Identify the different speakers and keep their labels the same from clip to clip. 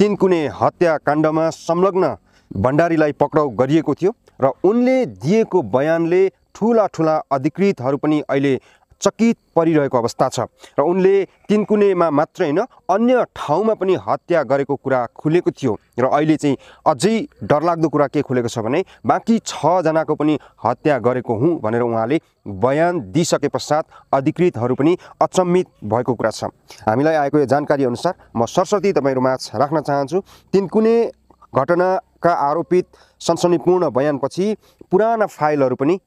Speaker 1: तिन कुनै हत्याकाण्डमा संलग्न भण्डारीलाई पक्राउ गरिएको थियो र उनले दिएको बयानले ठुला ठुला अधिकृतहरू पनि अहिले चकित परिरहेको अवस्था छ र उनले तिनकुनेमा मात्र होइन अन्य ठाउँमा पनि हत्या गरेको कुरा खुलेको थियो र अहिले चाहिँ अझै डरलाग्दो कुरा के खुलेको छ भने बाँकी छजनाको पनि हत्या गरेको हुँ भनेर उहाँले बयान दिइसके पश्चात अधिकृतहरू पनि अचम्मित भएको कुरा छ हामीलाई आएको यो जानकारी अनुसार म सरस्वती तपाईँहरूमा राख्न चाहन्छु तिनकुने घटनाका आरोपित सनसनीपूर्ण बयानपछि पुराना फाइलहरू पनि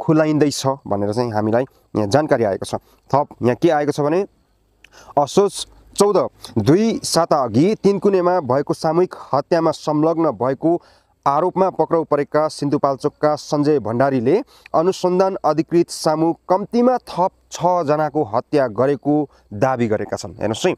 Speaker 1: खुलाइँदैछ भनेर चाहिँ हामीलाई यहाँ जानकारी आएको छ थप यहाँ के आएको छ भने असोज चौध दुई साता अघि तिनकुनेमा भएको सामूहिक हत्यामा संलग्न भएको आरोपमा पक्राउ परेका सिन्धुपाल्चोकका सञ्जय भण्डारीले अनुसन्धान अधिकृत सामु कम्तीमा थप छजनाको हत्या गरेको दावी गरेका छन् हेर्नुहोस् है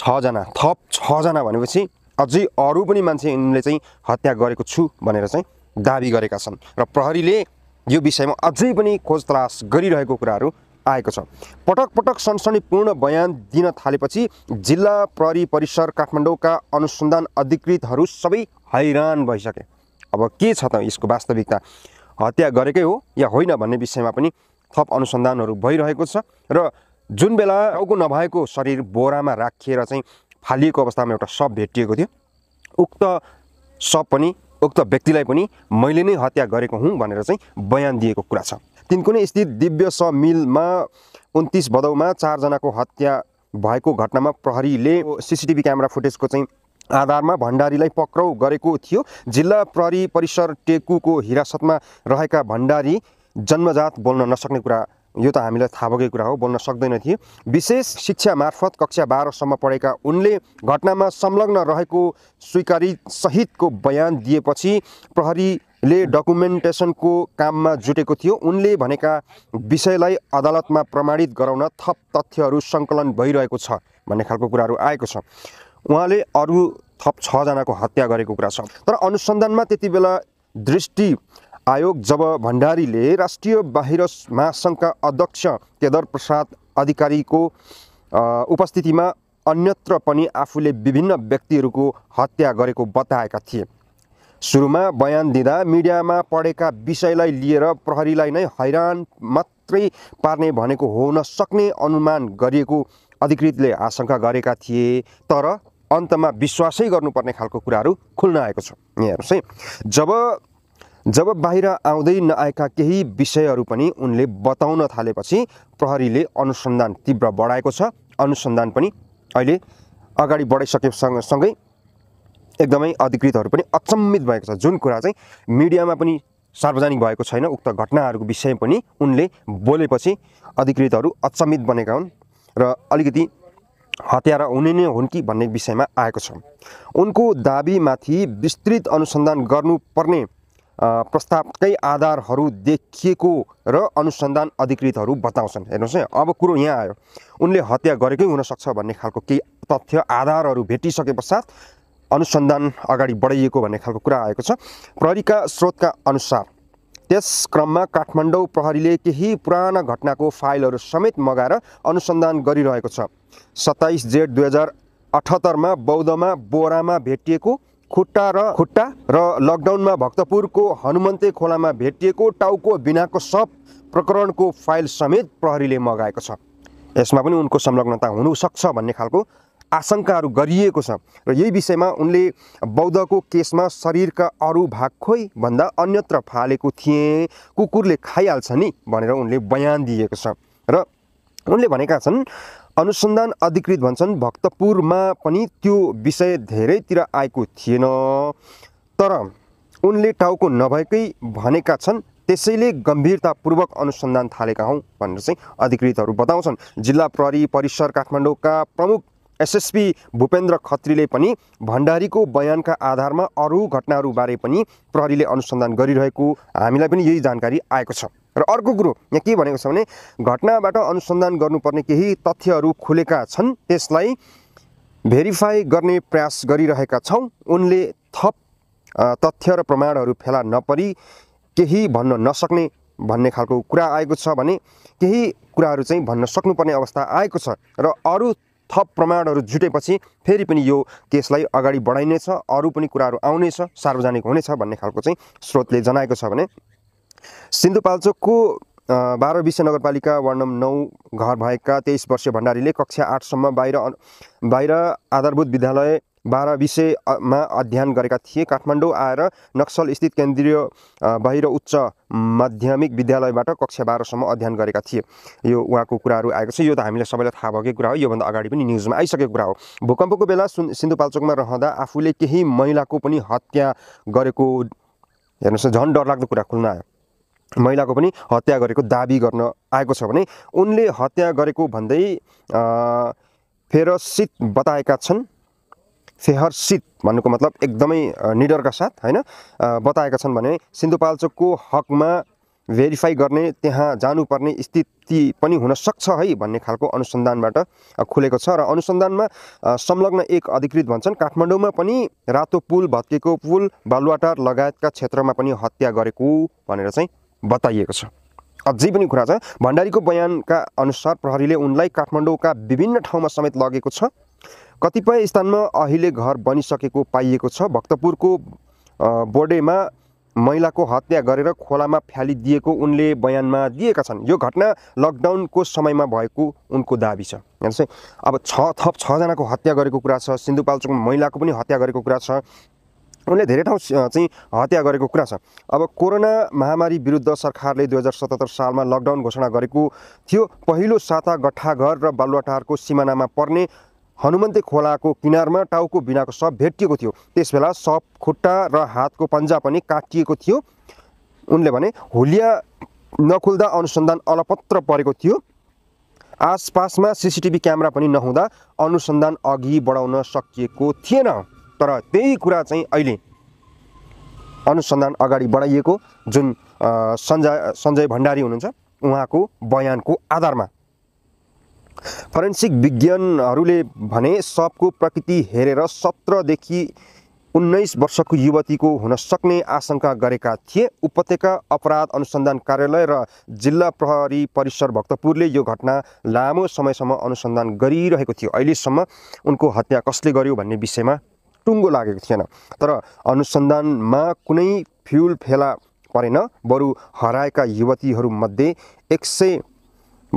Speaker 1: छजना थप छजना भनेपछि अझै अरू पनि मान्छे यिनले चाहिँ हत्या गरेको छु भनेर चाहिँ दावी गरेका छन् र प्रहरीले यो विषयमा अझै पनि खोजतलास गरिरहेको कुराहरू आएको छ पटक पटक सनसनीपूर्ण बयान दिन थालेपछि जिल्ला प्रहरी परिसर काठमाडौँका अनुसन्धान अधिकृतहरू सबै हैरान भइसके अब के छ त यसको वास्तविकता हत्या गरेकै हो या होइन भन्ने विषयमा पनि थप अनुसन्धानहरू भइरहेको छ र जुन बेला टाउको नभएको शरीर बोरामा राखिएर चाहिँ फालिएको अवस्थामा एउटा सप भेटिएको थियो उक्त सप पनि उक्त व्यक्तिलाई पनि मैले नै हत्या गरेको हुँ भनेर चाहिँ बयान दिएको कुरा छ तिनकुने स्थित दिव्य स मिलमा उन्तिस भदौमा चारजनाको हत्या भएको घटनामा प्रहरीले सिसिटिभी क्यामेरा फुटेजको चाहिँ आधारमा भण्डारीलाई पक्राउ गरेको थियो जिल्ला प्रहरी परिसर टेकुको हिरासतमा रहेका भण्डारी जन्मजात बोल्न नसक्ने कुरा यो त हामीलाई थाहा भएकै कुरा हो बोल्न सक्दैन थिए विशेष शिक्षा मार्फत कक्षा बाह्रसम्म पढेका उनले घटनामा संलग्न रहेको स्वीकारी सहितको बयान दिएपछि प्रहरीले डकुमेन्टेसनको काममा जुटेको थियो उनले भनेका विषयलाई अदालतमा प्रमाणित गराउन थप तथ्यहरू सङ्कलन भइरहेको छ भन्ने खालको कुराहरू आएको छ उहाँले अरू थप छजनाको हत्या गरेको कुरा छ तर अनुसन्धानमा त्यति बेला दृष्टि आयोग जब भण्डारीले राष्ट्रिय बाहिर महासङ्घका अध्यक्ष केदर प्रसाद अधिकारीको उपस्थितिमा अन्यत्र पनि आफूले विभिन्न व्यक्तिहरूको हत्या गरेको बताएका थिए सुरुमा बयान दिँदा मिडियामा पढेका विषयलाई लिएर प्रहरीलाई नै हैरान मात्रै पार्ने भनेको हुन सक्ने अनुमान गरिएको अधिकृतले आशंका गरेका थिए तर अन्तमा विश्वासै गर्नुपर्ने खालको कुराहरू खुल्न आएको छ हेर्नुहोस् चाहिँ जब जब बाहिर आउँदै नआएका केही विषयहरू पनि उनले बताउन थालेपछि प्रहरीले अनुसन्धान तीव्र बढाएको छ अनुसन्धान पनि अहिले अगाडि बढाइसके सँगसँगै एकदमै अधिकृतहरू पनि अचम्मित भएको छ जुन कुरा चाहिँ मिडियामा पनि सार्वजनिक भएको छैन उक्त घटनाहरूको विषय पनि उनले बोलेपछि अधिकृतहरू अचम्मित बनेका हुन् र अलिकति हत्यारा हुने नै हुन् कि भन्ने विषयमा आएको छ उनको दाबीमाथि विस्तृत अनुसन्धान गर्नुपर्ने प्रस्तावकै आधारहरू देखिएको र अनुसन्धान अधिकृतहरू बताउँछन् हेर्नुहोस् है अब कुरो यहाँ आयो उनले हत्या गरेकै हुनसक्छ भन्ने खालको केही तथ्य आधारहरू भेटिसके पश्चात अनुसन्धान अगाडि बढाइएको भन्ने खालको कुरा आएको छ प्रहरीका स्रोतका अनुसार त्यस क्रममा काठमाडौँ प्रहरीले केही पुराना घटनाको फाइलहरू समेत मगाएर अनुसन्धान गरिरहेको छ सत्ताइस जेठ दुई हजार अठहत्तरमा बौद्धमा बोरामा भेटिएको खुट्टा र खुट्टा र लकडाउनमा भक्तपुरको हनुमन्ते खोलामा भेटिएको टाउको बिनाको सप प्रकरणको फाइल समेत प्रहरीले मगाएको छ यसमा पनि उनको संलग्नता हुनुसक्छ भन्ने खालको आशङ्काहरू गरिएको छ र यही विषयमा उनले बौद्धको केसमा शरीरका अरू भाग खोइ भन्दा अन्यत्र फालेको थिएँ कुकुरले खाइहाल्छ नि भनेर उनले बयान दिएको छ र उनले भनेका छन् अनुसन्धान अधिकृत भन्छन् भक्तपुरमा पनि त्यो विषय धेरैतिर आएको थिएन तर उनले टाउको नभएकै भनेका छन् त्यसैले गम्भीरतापूर्वक अनुसन्धान थालेका हौँ भनेर चाहिँ अधिकृतहरू बताउँछन् जिल्ला प्रहरी परिसर काठमाडौँका प्रमुख एसएसपी भूपेन्द्र खत्रीले पनि भण्डारीको बयानका आधारमा अरू घटनाहरूबारे पनि प्रहरीले अनुसन्धान गरिरहेको हामीलाई पनि यही जानकारी आएको छ र अर्को कुरो यहाँ के भनेको छ भने घटनाबाट अनुसन्धान गर्नुपर्ने केही तथ्यहरू खुलेका छन् त्यसलाई भेरिफाई गर्ने प्रयास गरिरहेका छौँ उनले थप तथ्य र प्रमाणहरू फेला नपरी केही भन्न नसक्ने भन्ने खालको कुरा आएको छ भने केही कुराहरू चाहिँ भन्न सक्नुपर्ने अवस्था आएको छ र अरू थप प्रमाणहरू जुटेपछि फेरि पनि यो केसलाई अगाडि बढाइनेछ अरू पनि कुराहरू आउनेछ सार्वजनिक हुनेछ भन्ने खालको चाहिँ स्रोतले जनाएको छ भने सिन्धुपाल्चोकको बाह्र विश्व नगरपालिका वार्ड नम्बर नौ घर भएका तेइस वर्ष भण्डारीले कक्षा आठसम्म बाहिर बाहिर आधारभूत विद्यालय बाह्र विषयमा अध्ययन गरेका थिए काठमाडौँ आएर नक्सल स्थित केन्द्रीय बाहिर उच्च माध्यमिक विद्यालयबाट कक्षा बाह्रसम्म अध्ययन गरेका थिए यो उहाँको कुराहरू आएको छ यो त हामीलाई सबैलाई थाहा भएकै कुरा हो योभन्दा अगाडि पनि न्युजमा आइसकेको कुरा हो भूकम्पको बेला सुन सिन्धुपाल्चोकमा रहँदा आफूले केही महिलाको पनि हत्या गरेको हेर्नुहोस् झन् डरलाग्दो कुरा खुल्न आयो महिलाको पनि हत्या गरेको दाबी गर्न आएको छ भने उनले हत्या गरेको भन्दै फेरसित बताएका छन् फेहरसित भन्नुको मतलब एकदमै निडरका साथ होइन बताएका छन् भने सिन्धुपाल्चोकको हकमा भेरिफाई गर्ने त्यहाँ जानुपर्ने स्थिति पनि हुनसक्छ है भन्ने खालको अनुसन्धानबाट खुलेको छ र अनुसन्धानमा संलग्न एक अधिकृत भन्छन् काठमाडौँमा पनि रातो पुल भत्केको पुल बालुवाटार लगायतका क्षेत्रमा पनि हत्या गरेको भनेर चाहिँ बताइएको छ अझै पनि कुरा छ भण्डारीको बयानका अनुसार प्रहरीले उनलाई काठमाडौँका विभिन्न ठाउँमा समेत लगेको छ कतिपय स्थानमा अहिले घर बनिसकेको पाइएको छ भक्तपुरको बोर्डेमा महिलाको हत्या गरेर खोलामा फ्यालिदिएको उनले बयानमा दिएका छन् यो घटना लकडाउनको समयमा भएको उनको दाबी छ अब छ थप छजनाको हत्या गरेको कुरा छ सिन्धुपाल्चोक महिलाको पनि हत्या गरेको कुरा छ उनले धेरै ठाउँ चाहिँ हत्या गरेको कुरा छ अब कोरोना महामारी विरुद्ध सरकारले दुई हजार सतहत्तर सालमा लकडाउन घोषणा गरेको थियो पहिलो साता गट्ठाघर र बालुवाटारको सिमानामा पर्ने हनुमन्ते खोलाको किनारमा टाउको बिनाको सप भेटिएको थियो त्यसबेला सप खुट्टा र हातको पन्जा पनि काटिएको थियो उनले भने होलिया नखुल्दा अनुसन्धान अलपत्र परेको थियो आसपासमा सिसिटिभी क्यामेरा पनि नहुँदा अनुसन्धान अघि बढाउन सकिएको थिएन तर त्यही कुरा चाहिँ अहिले अनुसन्धान अगाडि बढाइएको जुन सञ्जय सञ्जय भण्डारी हुनुहुन्छ उहाँको बयानको आधारमा फरेन्सिक विज्ञानहरूले भने सपको प्रकृति हेरेर सत्रदेखि उन्नाइस वर्षको युवतीको हुन सक्ने आशंका गरेका थिए उपत्यका अपराध अनुसन्धान कार्यालय र जिल्ला प्रहरी परिसर भक्तपुरले यो घटना लामो समयसम्म अनुसन्धान गरिरहेको थियो अहिलेसम्म उनको हत्या कसले गर्यो भन्ने विषयमा टुङ्गो लागेको थिएन तर अनुसन्धानमा कुनै फ्युल फेला परेन बरु हराएका युवतीहरूमध्ये एक सय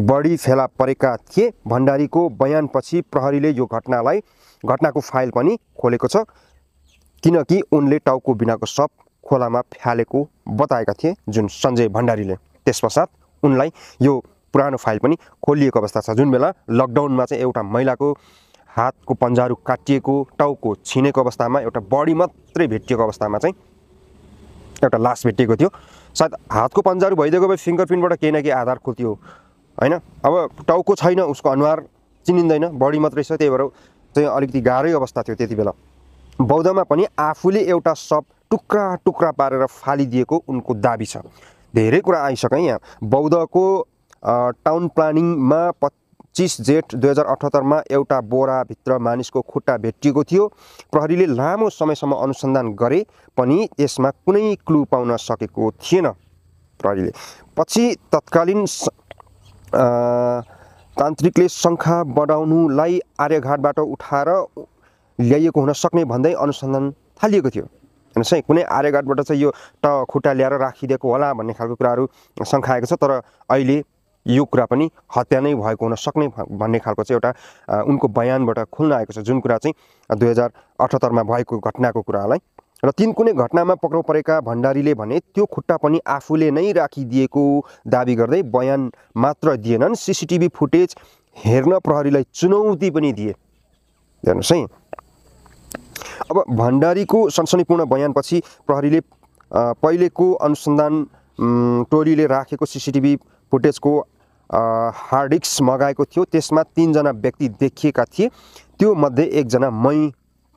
Speaker 1: बढी फेला परेका थिए भण्डारीको बयानपछि प्रहरीले यो घटनालाई घटनाको फाइल पनि खोलेको छ किनकि उनले टाउको बिनाको सप खोलामा फ्यालेको बताएका थिए जुन सञ्जय भण्डारीले त्यस पश्चात उनलाई यो पुरानो फाइल पनि खोलिएको अवस्था छ जुन बेला लकडाउनमा चाहिँ एउटा महिलाको हातको पन्जाहरू काटिएको टाउको छिनेको अवस्थामा एउटा बडी मात्रै भेटिएको अवस्थामा चाहिँ एउटा लास भेटिएको थियो सायद हातको पन्जाहरू भइदिएको भए फिङ्गर प्रिन्टबाट केही न केही आधार खोल्थ्यो होइन अब टाउको छैन उसको अनुहार चिनिँदैन बडी मात्रै छ त्यही भएर चाहिँ अलिकति गाह्रै अवस्था थियो त्यति बेला बौद्धमा पनि आफूले एउटा सप टुक्रा टुक्रा पारेर फालिदिएको उनको दाबी छ धेरै कुरा आइसक्यो यहाँ बौद्धको टाउन प्लानिङमा पच्चिस जेठ दुई हजार अठहत्तरमा एउटा बोराभित्र मानिसको खुट्टा भेटिएको थियो प्रहरीले लामो समयसम्म अनुसन्धान गरे पनि यसमा कुनै क्लु पाउन सकेको थिएन प्रहरीले पछि तत्कालीन तान्त्रिकले शङ्खा बढाउनुलाई आर्यघाटबाट उठाएर ल्याइएको हुन सक्ने भन्दै अनुसन्धान थालिएको थियो हेर्नुहोस् है कुनै आर्यघाटबाट चाहिँ यो ट खुट्टा ल्याएर राखिदिएको होला भन्ने खालको कुराहरू आएको छ तर अहिले यो कुरा पनि हत्या नै भएको हुन सक्ने भन्ने खालको चाहिँ एउटा उनको बयानबाट खुल्न आएको छ जुन कुरा चाहिँ दुई हजार अठहत्तरमा भएको घटनाको कुरालाई र तिन कुनै घटनामा पक्राउ परेका भण्डारीले भने त्यो खुट्टा पनि आफूले नै राखिदिएको दावी गर्दै बयान मात्र दिएनन् सिसिटिभी फुटेज हेर्न प्रहरीलाई चुनौती पनि दिए हेर्नुहोस् है अब भण्डारीको सनसनीपूर्ण बयानपछि प्रहरीले पहिलेको अनुसन्धान टोलीले राखेको सिसिटिभी फुटेजको हार्ड डिस्क मगाएको थियो त्यसमा तिनजना व्यक्ति देखिएका थिए त्यो मध्ये एकजना मै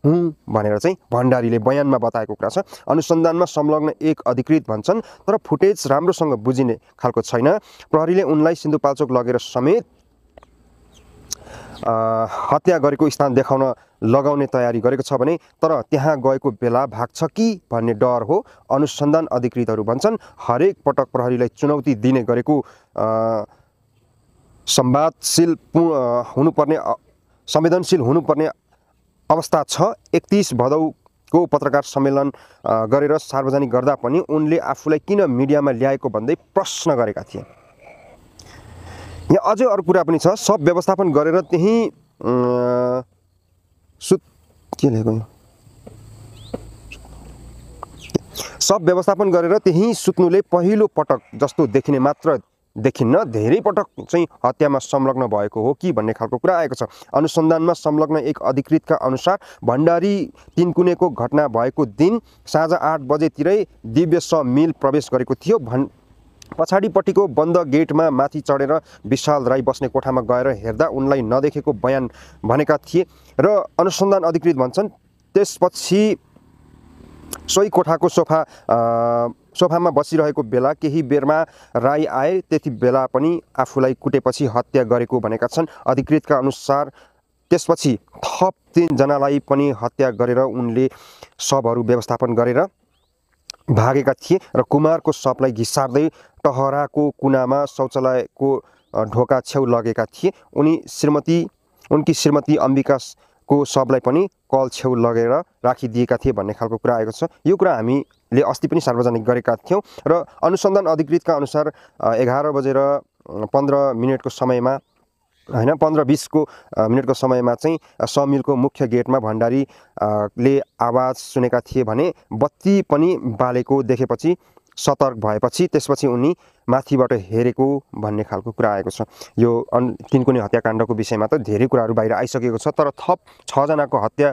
Speaker 1: हुँ भनेर चाहिँ भण्डारीले बयानमा बताएको कुरा छ अनुसन्धानमा संलग्न एक अधिकृत भन्छन् तर फुटेज राम्रोसँग बुझिने खालको छैन प्रहरीले उनलाई सिन्धुपाल्चोक लगेर समेत हत्या गरेको स्थान देखाउन लगाउने तयारी गरेको छ भने तर त्यहाँ गएको बेला भाग्छ कि भन्ने डर हो अनुसन्धान अधिकृतहरू भन्छन् हरेक पटक प्रहरीलाई चुनौती दिने गरेको संवादशील हुनुपर्ने संवेदनशील हुनुपर्ने अवस्था छ एकतिस भदौको पत्रकार सम्मेलन गरेर सार्वजनिक गर्दा पनि उनले आफूलाई किन मिडियामा ल्याएको भन्दै प्रश्न गरेका थिए यहाँ अझै अरू कुरा पनि छ सब व्यवस्थापन गरेर त्यही सु के लेखेको सब व्यवस्थापन गरेर त्यहीँ सुत्नुले पहिलो पटक जस्तो देखिने मात्र देखिन्न धेरै पटक चाहिँ हत्यामा संलग्न भएको हो कि भन्ने खालको कुरा आएको छ अनुसन्धानमा संलग्न एक अधिकृतका अनुसार भण्डारी तिनकुनेको घटना भएको दिन साँझ आठ बजेतिरै दिव्य स मिल प्रवेश गरेको थियो भन् पछाडिपट्टिको बन्द गेटमा माथि चढेर विशाल राई बस्ने कोठामा गएर हेर्दा उनलाई नदेखेको बयान भनेका थिए र अनुसन्धान अधिकृत भन्छन् त्यसपछि सोही कोठाको सोफा सोफामा बसिरहेको बेला केही बेरमा राई आए त्यति बेला पनि आफूलाई कुटेपछि हत्या गरेको भनेका छन् अधिकृतका अनुसार त्यसपछि थप तिनजनालाई पनि हत्या गरेर उनले सबहरू व्यवस्थापन गरेर भागेका थिए र कुमारको सबलाई घिसार्दै टहराको कुनामा शौचालयको ढोका छेउ लगेका थिए उनी श्रीमती उनकी श्रीमती अम्बिकाको सबलाई पनि कल छेउ लगेर राखिदिएका थिए भन्ने खालको कुरा आएको छ यो कुरा हामी ले अस्ति पनि सार्वजनिक गरेका थियौँ र अनुसन्धान अधिकृतका अनुसार एघार बजेर पन्ध्र मिनटको समयमा होइन पन्ध्र बिसको मिनटको समयमा चाहिँ समिलको मुख्य गेटमा भण्डारीले आवाज सुनेका थिए भने बत्ती पनि बालेको देखेपछि सतर्क भएपछि त्यसपछि उनी माथिबाट हेरेको भन्ने खालको कुरा आएको छ यो तिन कुनै हत्याकाण्डको विषयमा त धेरै कुराहरू बाहिर आइसकेको छ तर थप छजनाको हत्या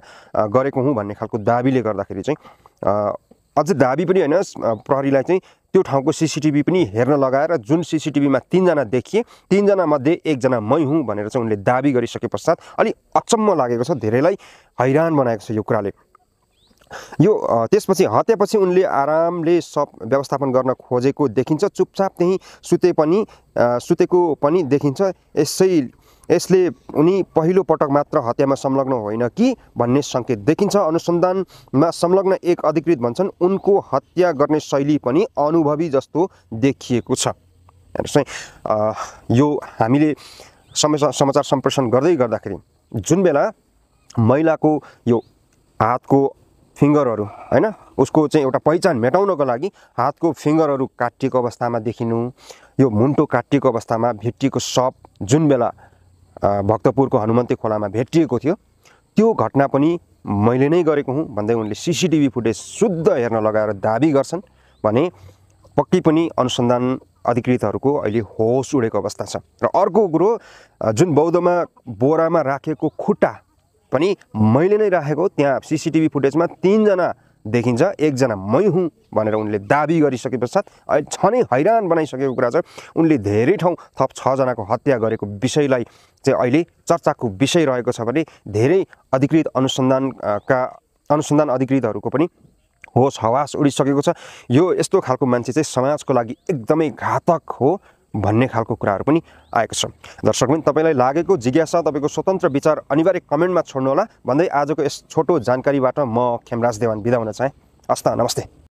Speaker 1: गरेको हुँ भन्ने खालको दाबीले गर्दाखेरि चाहिँ अझ दाबी पनि होइन प्रहरीलाई चाहिँ त्यो ठाउँको सिसिटिभी पनि हेर्न लगाएर जुन सिसिटिभीमा तिनजना देखिए तिनजनामध्ये एकजना मै हुँ भनेर चाहिँ उनले दाबी गरिसके पश्चात अलिक अचम्म लागेको छ धेरैलाई हैरान बनाएको छ यो कुराले यो त्यसपछि हत्यापछि उनले आरामले सब व्यवस्थापन गर्न खोजेको देखिन्छ चुपचाप त्यहीँ सुते पनि सुतेको पनि देखिन्छ यसै यसले उनी पहिलो पटक मात्र हत्यामा संलग्न होइन कि भन्ने सङ्केत देखिन्छ अनुसन्धानमा संलग्न एक अधिकृत भन्छन् उनको हत्या गर्ने शैली पनि अनुभवी जस्तो देखिएको छ हेर्नुहोस् है यो हामीले समाचार सम्प्रेषण गर्दै गर्दाखेरि जुन बेला महिलाको यो हातको फिङ्गरहरू होइन उसको चाहिँ एउटा पहिचान मेटाउनको लागि हातको फिङ्गरहरू काटिएको अवस्थामा देखिनु यो मुन्टो काटिएको अवस्थामा भेटिएको सप जुन बेला भक्तपुरको हनुमन्ती खोलामा भेटिएको थियो त्यो घटना पनि मैले नै गरेको हुँ भन्दै उनले सिसिटिभी फुटेज शुद्ध हेर्न लगाएर दाबी गर्छन् भने पक्कै पनि अनुसन्धान अधिकृतहरूको अहिले होस उडेको अवस्था छ र अर्को कुरो जुन बौद्धमा बोरामा राखेको खुट्टा पनि मैले नै राखेको त्यहाँ सिसिटिभी फुटेजमा तिनजना देखिन्छ एकजना मै हुँ भनेर उनले दाबी गरिसके पश्चात छ नै हैरान बनाइसकेको कुरा छ उनले धेरै ठाउँ थप छजनाको हत्या गरेको विषयलाई चाहिँ अहिले चर्चाको विषय रहेको छ भने धेरै अधिकृत अनुसन्धानका अनुसन्धान अधिकृतहरूको पनि होस हवास उडिसकेको छ यो यस्तो खालको मान्छे चाहिँ समाजको लागि एकदमै घातक हो भन्ने खालको कुराहरू पनि आएको छ दर्शक पनि तपाईँलाई लागेको जिज्ञासा तपाईँको स्वतन्त्र विचार अनिवार्य कमेन्टमा छोड्नुहोला भन्दै आजको यस छोटो जानकारीबाट म खेमराज देवान बिदा हुन चाहेँ हस्ता नमस्ते